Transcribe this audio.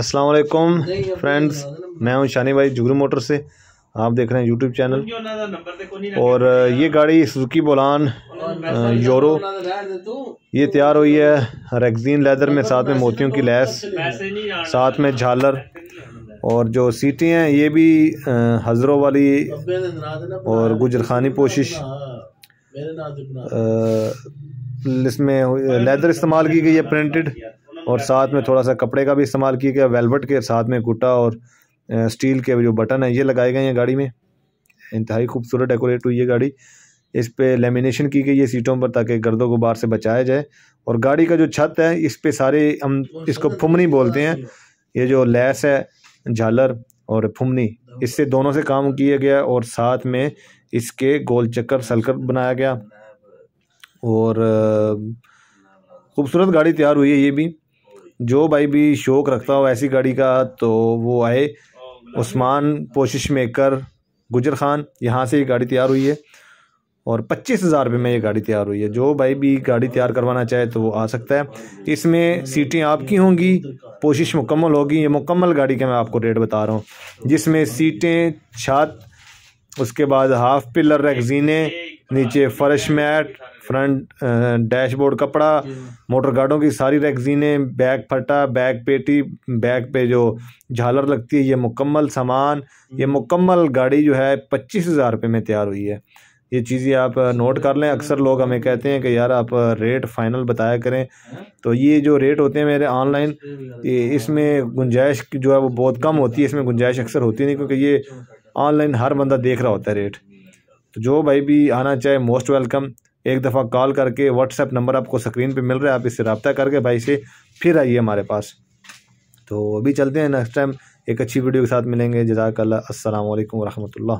असलकुम फ्रेंड्स मैं हूं शानी भाई जुगरू मोटर से आप देख रहे हैं यूट्यूब चैनल तो और ये गाड़ी सुजुकी बोलान यूरो ये तैयार हुई है रेगजीन लेदर में साथ में मोतियों की लैस तो साथ में झालर और जो सीटें हैं ये भी हज़रों वाली और गुजरखानी पोशिश इसमें लेदर इस्तेमाल की गई है प्रिंटेड और साथ में थोड़ा सा कपड़े का भी इस्तेमाल किया गया वेलवेट के साथ में कुटा और स्टील के जो बटन है ये लगाए गए हैं गाड़ी में इंतहाई खूबसूरत डेकोरेट हुई है गाड़ी इस पर लेमिनेशन की गई है सीटों पर ताकि गर्दो बाहर से बचाया जाए और गाड़ी का जो छत है इस पर सारे हम इसको फुमनी बोलते हैं ये जो लैस है झालर और फुमनी इससे दोनों से काम किया गया और साथ में इसके गोल चक्कर सलकर बनाया गया और खूबसूरत गाड़ी तैयार हुई है ये भी जो भाई भी शौक़ रखता हो ऐसी गाड़ी का तो वो आए उस्मान कोशिश मेकर गुजर खान यहाँ से ये गाड़ी तैयार हुई है और पच्चीस हज़ार रुपये में ये गाड़ी तैयार हुई है जो भाई भी गाड़ी तैयार करवाना चाहे तो वो आ सकता है इसमें सीटें आपकी होंगी कोशिश मुकम्मल होगी ये मुकम्मल गाड़ी का मैं आपको रेट बता रहा हूँ जिसमें सीटें छत उसके बाद हाफ़ पिलर रैगजीने नीचे फर्श मैट फ्रंट डैशबोर्ड कपड़ा मोटर गार्डों की सारी रैगजीने बैग फटा बैग पेटी बैग पे जो झालर लगती है ये मुकम्मल सामान ये हम्म। मुकम्मल गाड़ी जो है पच्चीस हज़ार रुपये में तैयार हुई है ये चीज़ें आप नोट कर लें अक्सर लोग हमें कहते हैं कि यार आप रेट फाइनल बताया करें तो ये जो रेट होते हैं मेरे ऑनलाइन इसमें गुंजाइश जो है वो बहुत कम होती है इसमें गुंजाइश अक्सर होती नहीं क्योंकि ये अच्छा। ऑनलाइन हर बंदा देख रहा होता है रेट तो जो भाई भी आना चाहे मोस्ट वेलकम एक दफ़ा कॉल करके व्हाट्सएप नंबर आपको स्क्रीन पे मिल रहा है आप इससे रबता करके भाई से फिर आइए हमारे पास तो अभी चलते हैं नेक्स्ट टाइम एक अच्छी वीडियो के साथ मिलेंगे जजाकल्ला असल वरहमल